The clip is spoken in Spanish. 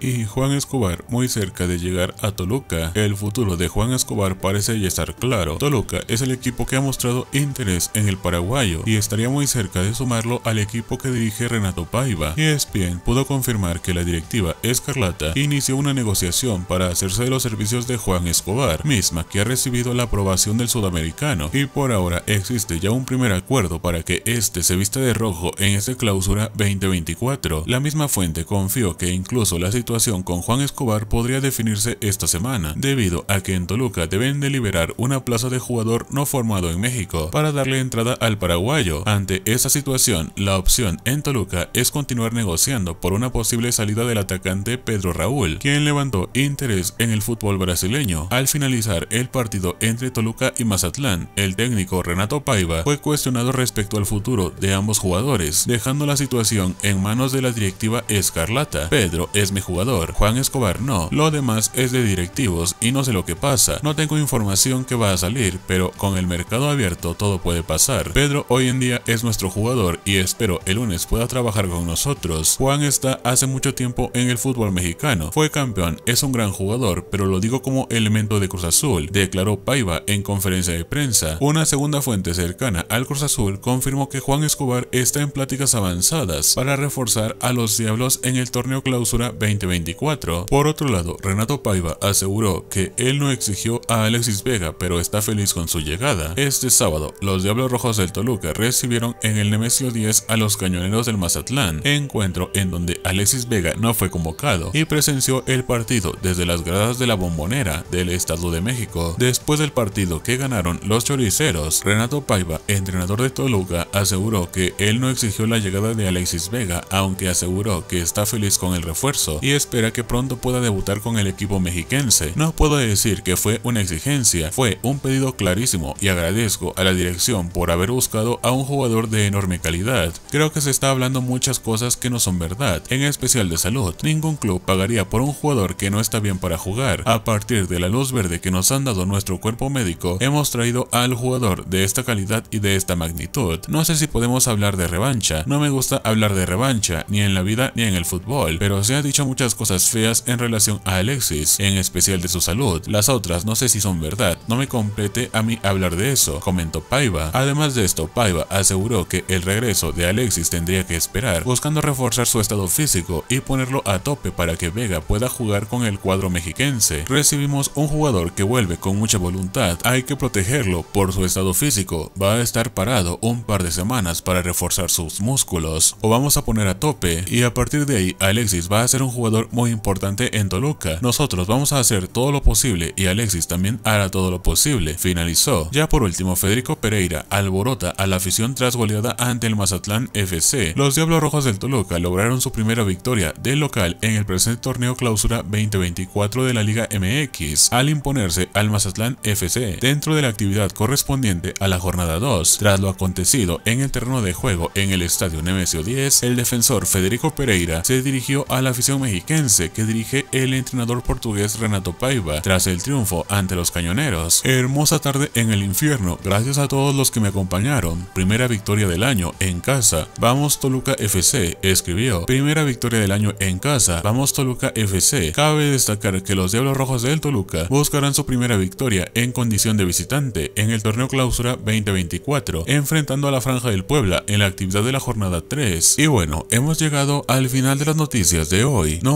y Juan Escobar muy cerca de llegar a Toluca. El futuro de Juan Escobar parece ya estar claro. Toluca es el equipo que ha mostrado interés en el paraguayo y estaría muy cerca de sumarlo al equipo que dirige Renato Paiva. Y e ESPN pudo confirmar que la directiva Escarlata inició una negociación para hacerse de los servicios de Juan Escobar, misma que ha recibido la aprobación del sudamericano y por ahora existe ya un primer acuerdo para que este se vista de rojo en esta clausura 2024. La misma fuente confió que incluso la situación la situación con Juan Escobar podría definirse esta semana, debido a que en Toluca deben de liberar una plaza de jugador no formado en México para darle entrada al paraguayo. Ante esa situación, la opción en Toluca es continuar negociando por una posible salida del atacante Pedro Raúl, quien levantó interés en el fútbol brasileño. Al finalizar el partido entre Toluca y Mazatlán, el técnico Renato Paiva fue cuestionado respecto al futuro de ambos jugadores, dejando la situación en manos de la directiva escarlata. Pedro es mejor Juan Escobar no. Lo demás es de directivos y no sé lo que pasa. No tengo información que va a salir, pero con el mercado abierto todo puede pasar. Pedro hoy en día es nuestro jugador y espero el lunes pueda trabajar con nosotros. Juan está hace mucho tiempo en el fútbol mexicano. Fue campeón, es un gran jugador, pero lo digo como elemento de Cruz Azul, declaró Paiva en conferencia de prensa. Una segunda fuente cercana al Cruz Azul confirmó que Juan Escobar está en pláticas avanzadas para reforzar a los Diablos en el torneo clausura 20 24. Por otro lado, Renato Paiva aseguró que él no exigió a Alexis Vega, pero está feliz con su llegada. Este sábado, los Diablos Rojos del Toluca recibieron en el Nemesio 10 a los Cañoneros del Mazatlán, encuentro en donde Alexis Vega no fue convocado y presenció el partido desde las gradas de la Bombonera del Estado de México. Después del partido que ganaron los choriceros, Renato Paiva, entrenador de Toluca, aseguró que él no exigió la llegada de Alexis Vega, aunque aseguró que está feliz con el refuerzo y espera que pronto pueda debutar con el equipo mexiquense. No puedo decir que fue una exigencia, fue un pedido clarísimo y agradezco a la dirección por haber buscado a un jugador de enorme calidad. Creo que se está hablando muchas cosas que no son verdad, en especial de salud. Ningún club pagaría por un jugador que no está bien para jugar. A partir de la luz verde que nos han dado nuestro cuerpo médico, hemos traído al jugador de esta calidad y de esta magnitud. No sé si podemos hablar de revancha, no me gusta hablar de revancha, ni en la vida ni en el fútbol, pero se ha dicho muchas cosas feas en relación a Alexis, en especial de su salud. Las otras no sé si son verdad, no me complete a mí hablar de eso, comentó Paiva. Además de esto, Paiva aseguró que el regreso de Alexis tendría que esperar, buscando reforzar su estado físico y ponerlo a tope para que Vega pueda jugar con el cuadro mexiquense. Recibimos un jugador que vuelve con mucha voluntad, hay que protegerlo por su estado físico, va a estar parado un par de semanas para reforzar sus músculos, o vamos a poner a tope, y a partir de ahí Alexis va a ser un jugador muy importante en Toluca. Nosotros vamos a hacer todo lo posible y Alexis también hará todo lo posible, finalizó. Ya por último, Federico Pereira alborota a la afición tras goleada ante el Mazatlán FC. Los Diablos Rojos del Toluca lograron su primera victoria de local en el presente torneo clausura 2024 de la Liga MX, al imponerse al Mazatlán FC dentro de la actividad correspondiente a la jornada 2. Tras lo acontecido en el terreno de juego en el estadio Nemesio 10, el defensor Federico Pereira se dirigió a la afición mexicana que dirige el entrenador portugués Renato Paiva tras el triunfo ante los cañoneros. Hermosa tarde en el infierno, gracias a todos los que me acompañaron. Primera victoria del año en casa, vamos Toluca FC, escribió. Primera victoria del año en casa, vamos Toluca FC. Cabe destacar que los Diablos Rojos del Toluca buscarán su primera victoria en condición de visitante en el torneo clausura 2024, enfrentando a la Franja del Puebla en la actividad de la jornada 3. Y bueno, hemos llegado al final de las noticias de hoy. No